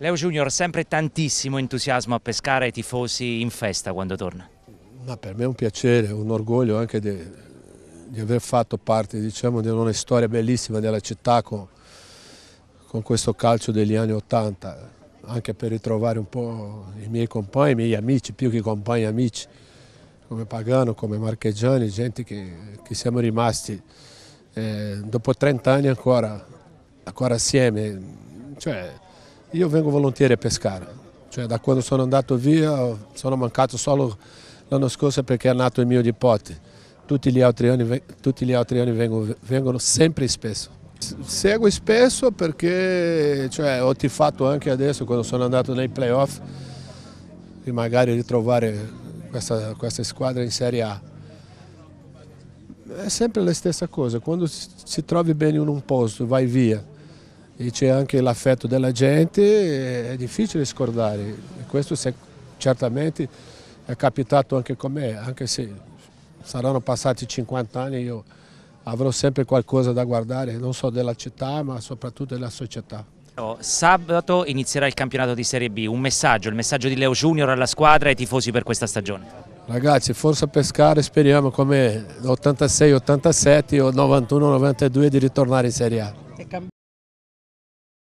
Leo Junior, sempre tantissimo entusiasmo a pescare i tifosi in festa quando torna. Ma per me è un piacere, un orgoglio anche di, di aver fatto parte diciamo, di una storia bellissima della città con, con questo calcio degli anni Ottanta, anche per ritrovare un po' i miei compagni, i miei amici, più che compagni amici, come Pagano, come Marchegiani, gente che, che siamo rimasti eh, dopo 30 anni ancora, ancora assieme. Cioè, io vengo volontieri a pescare, cioè da quando sono andato via sono mancato solo l'anno scorso perché è nato il mio nipote. Tutti gli altri anni, gli altri anni vengono, vengono, sempre spesso. Seguo spesso perché cioè, ho tifato anche adesso quando sono andato nei playoff e magari ritrovare questa, questa squadra in Serie A è sempre la stessa cosa, quando si trovi bene in un posto, vai via, e c'è anche l'affetto della gente, è difficile scordare. questo è, certamente è capitato anche con me, anche se saranno passati 50 anni io avrò sempre qualcosa da guardare, non solo della città ma soprattutto della società. Oh, sabato inizierà il campionato di Serie B, un messaggio, il messaggio di Leo Junior alla squadra e ai tifosi per questa stagione. Ragazzi, forza pescare, speriamo come 86-87 o 91-92 di ritornare in Serie A.